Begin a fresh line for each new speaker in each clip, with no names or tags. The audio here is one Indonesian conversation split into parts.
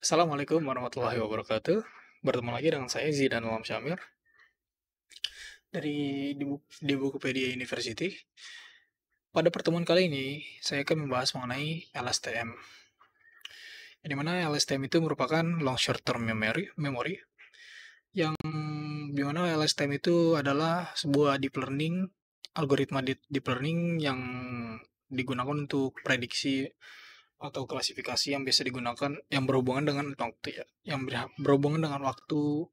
Assalamualaikum warahmatullahi wabarakatuh. Bertemu lagi dengan saya Zidan Alam Syamir dari di, buku di Bukupedia University. Pada pertemuan kali ini, saya akan membahas mengenai LSTM. Di mana LSTM itu merupakan long short term memory, memory yang di mana LSTM itu adalah sebuah deep learning algoritma deep learning yang digunakan untuk prediksi atau klasifikasi yang biasa digunakan yang berhubungan dengan waktu ya, yang berhubungan dengan waktu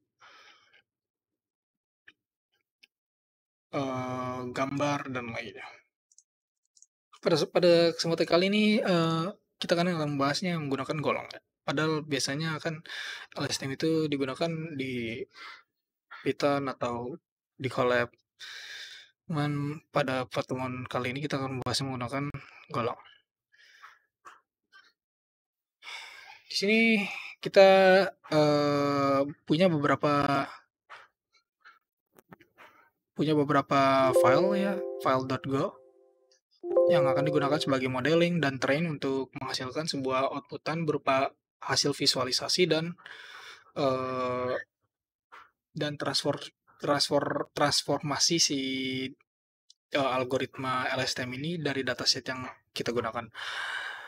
uh, gambar dan lainnya. Pada pada kesempatan kali ini uh, kita kan akan membahasnya menggunakan golong Ya. Padahal biasanya akan LSTM itu digunakan di Python atau di Colab. Cuman pada pertemuan kali ini kita akan membahas menggunakan golong sini kita uh, punya beberapa punya beberapa file ya, file.go yang akan digunakan sebagai modeling dan train untuk menghasilkan sebuah outputan berupa hasil visualisasi dan uh, dan transfer transfer transformasi si uh, algoritma LSTM ini dari dataset yang kita gunakan.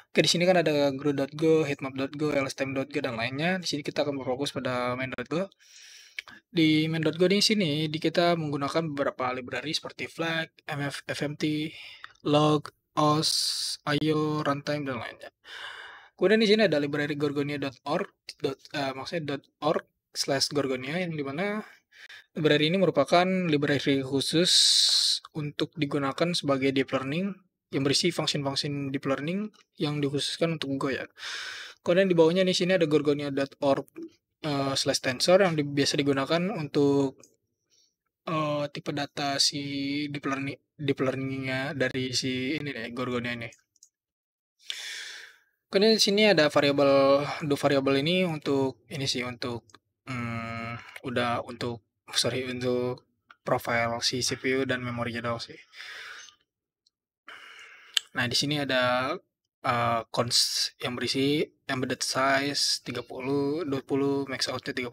Oke, di sini kan ada grow.go, heatmap.go, lstm.go, dan lainnya. Di sini kita akan berfokus pada main.go. Di main.go di sini di kita menggunakan beberapa library seperti flag, mf, fmt, log, os, io, runtime, dan lainnya. Kemudian di sini ada library gorgonia.org, uh, eh, maksudnya .org slash gorgonia yang dimana library ini merupakan library khusus untuk digunakan sebagai deep learning yang berisi vaksin-vaksin deep learning yang dikhususkan untuk Go ya. Kemudian di bawahnya di sini ada gorgonia.org uh, eh, slash tensor yang di, biasa digunakan untuk uh, tipe data si deep learning deep learningnya dari si ini deh gorgonia ini. Kemudian di sini ada variabel dua variabel ini untuk ini sih untuk um, udah untuk sorry untuk profile si CPU dan memori jadwal sih. Nah, di sini ada uh, cons yang berisi embedded size 30, 20, max outnya 30.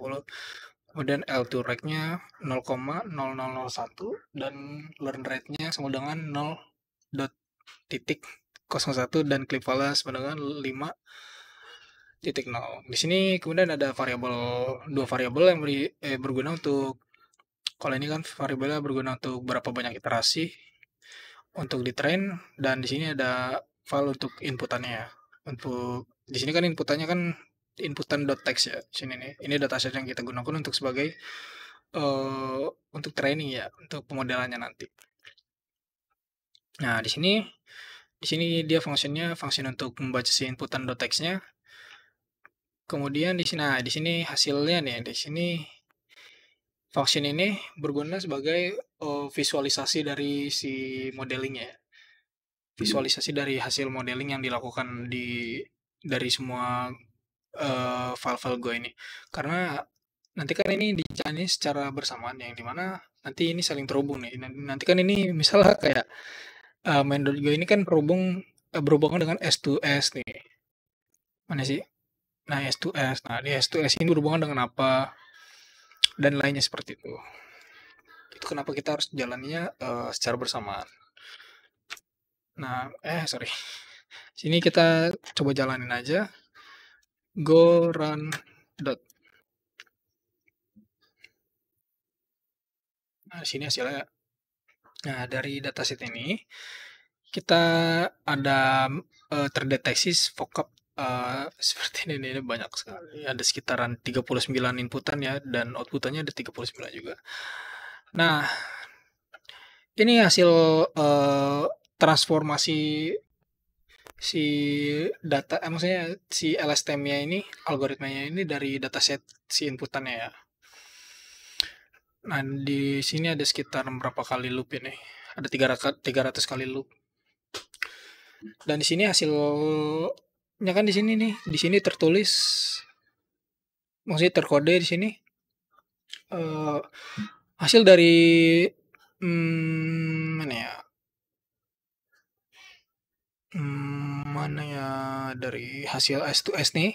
Kemudian L2 rate-nya 0,0001 dan learn rate-nya sama dengan 0 titik 01 dan clip file sama dengan 5 titik 0. Di sini kemudian ada variabel dua variabel yang beri, eh, berguna untuk kalau ini kan variabelnya berguna untuk berapa banyak iterasi untuk di train dan di sini ada file untuk inputannya ya. Untuk di sini kan inputannya kan inputan .txt ya sini nih. Ini dataset yang kita gunakan untuk sebagai uh, untuk training ya, untuk pemodelannya nanti. Nah, di sini di sini dia fungsinya fungsi untuk membaca si inputan .txt nya Kemudian di sini nah di sini hasilnya nih, di sini vaksin ini berguna sebagai uh, visualisasi dari si modelingnya. Ya. Hmm. Visualisasi dari hasil modeling yang dilakukan di dari semua uh, file-file Go ini. Karena nanti kan ini dicari secara bersamaan yang dimana nanti ini saling terhubung nih. Nanti kan ini misalnya kayak uh, eh, gue ini kan berhubung uh, berhubungan dengan S2S nih. Mana sih? Nah, S2S. Nah, di S2S ini berhubungan dengan apa? dan lainnya seperti itu. Itu kenapa kita harus jalannya uh, secara bersamaan. Nah, eh sorry. Sini kita coba jalanin aja. Go run dot. Nah, sini hasilnya. Nah, dari dataset ini kita ada uh, terdeteksi vocab Eh, seperti ini, ini banyak sekali. Ada sekitaran 39 inputan ya, dan outputannya ada 39 juga. Nah, ini hasil uh, transformasi si data, eh, maksudnya si LSTM-nya ini, algoritmanya ini dari dataset si inputannya ya. Nah, di sini ada sekitar berapa kali loop ini? Ada 300, 300 kali loop. Dan di sini hasil ya kan di sini nih di sini tertulis maksudnya terkode di sini uh, hasil dari hmm, mana ya hmm, mana ya dari hasil S2S nih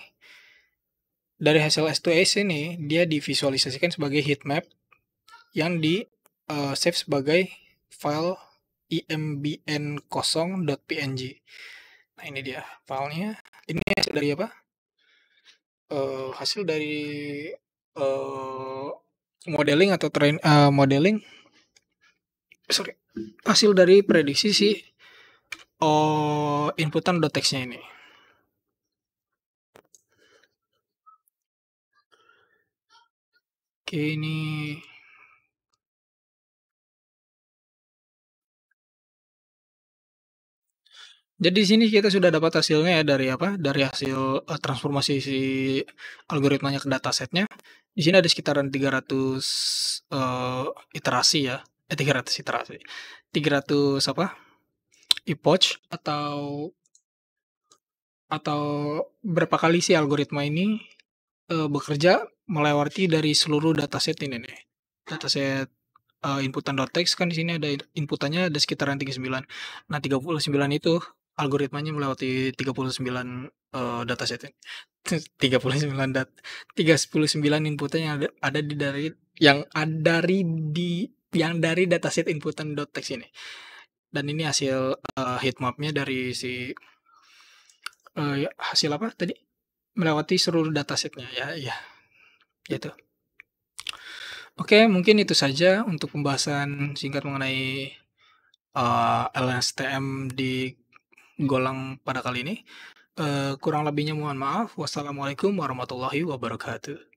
dari hasil S2S ini dia divisualisasikan sebagai heat map yang di uh, save sebagai file imbn0.png. Nah ini dia filenya ini hasil dari apa? Uh, hasil dari uh, modeling atau train uh, modeling sorry hasil dari prediksi si uh, inputan teksnya ini oke ini Jadi di sini kita sudah dapat hasilnya ya dari apa? Dari hasil uh, transformasi si algoritmanya ke datasetnya. Di sini ada sekitaran 300 uh, eh, iterasi ya. Eh 300 iterasi. 300 apa? epoch atau atau berapa kali sih algoritma ini uh, bekerja melewati dari seluruh dataset ini nih. Dataset uh, inputan.txt kan di sini ada inputannya ada sekitaran 39. Nah, 39 itu algoritmanya melewati 39 uh, dataset 39 dat 39 inputan yang ada, ada di dari yang ada dari di yang dari dataset .txt ini. Dan ini hasil uh, mapnya dari si uh, ya, hasil apa tadi? Melewati seluruh datasetnya ya, ya. Gitu. Oke, mungkin itu saja untuk pembahasan singkat mengenai uh, eh, LSTM di golang pada kali ini. Uh, kurang lebihnya mohon maaf. Wassalamualaikum warahmatullahi wabarakatuh.